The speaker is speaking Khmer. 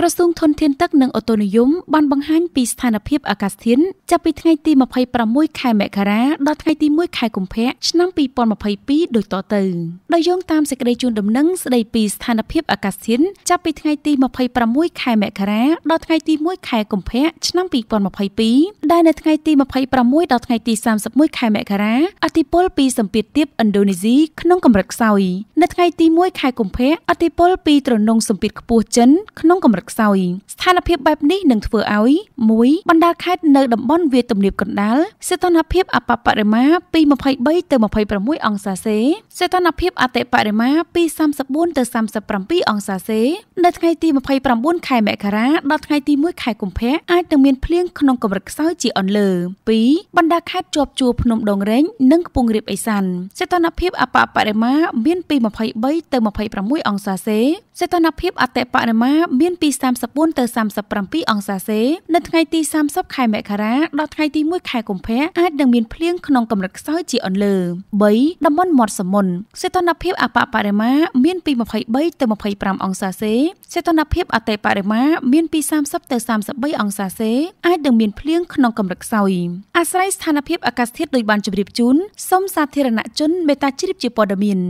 ក្រសួងធនធានទឹកនិងអូតូនិយមបានបង្ហាញពីស្ថានភាពអាកាសធាតុចាប់ពីថ្ងៃទី26ខែមករាដល់ថ្ងៃទី1ខែកុម្ភៈឆ្នាំ2022ដូចតទៅដោយយោងតាមសេចក្តីជូនដំណឹងស្តីពីស្ថានភាពអាកាសធាតុចាប់ពីថ្ងៃទី26ខែមករាដល់ថ្ងៃទី1ខែកុម្ភៈឆ្នាំ2022ដែលនៅថ្ងៃទី26ដល់ថ្ងៃទី31ខែមករាអធិពលពីសម្ពាធទាបឥណ្ឌូនេស៊ីក្នុងកម្រិតខ្សោយនៅថ្ងៃទី1ខែកុម្ភៈអធិពលពីត្រនងសម្ពាធខ្ពស់ចិន ក្នុងកម្រិតខ្សោយស្ថានភាពបែបនេះនឹងធ្វើឲ្យ1បណ្ដាខេត្តនៅតំបន់វាលទំនាបកណ្ដាលសីតុណ្ហភាពអបបរិមាពី23ទៅ26អង្សាសេសីតុណ្ហភាពអតិបរិមាពី34ទៅ37អង្សាសេនៅថ្ងៃទី29ខែមករាដល់ថ្ងៃទី1ខែកុម្ភៈអាចនឹងមានភ្លៀងក្នុងកម្រិតខ្សោយជាអន្លើ2បណ្ដាខេត្តជាប់ជួរភ្នំដងរែងនិងខ្ពង់រាបឦសានសីតុណ្ហភាពអបបរិមាមានពី23ទៅ26អង្សាសេសីតុណ្ហភាពអតិបរិមាមានពី34ទៅ37អង្សាសេនៅថ្ងៃទី30ខែមករាដល់ថ្ងៃទី1ខែកុម្ភៈអាចនឹងមានភ្លៀងក្នុងកម្រិតខ្សោយជាអន្លើ3តំបន់មាត់សមុទ្រសីតុណ្ហភាពអបបរិមាមានពី23ទៅ25អង្សាសេសីតុណ្ហភាពអតិបរិមាមានពី30ទៅ33អង្សាសេអាចនឹងមានភ្លៀងក្នុងកម្រិតខ្សោយអាស្រ័យស្ថានភាពអាកាសធាតុដោយបានជម្រាបជូនសូមសាធារណជនមេត្តាជ្រាបជាព័ត៌មាន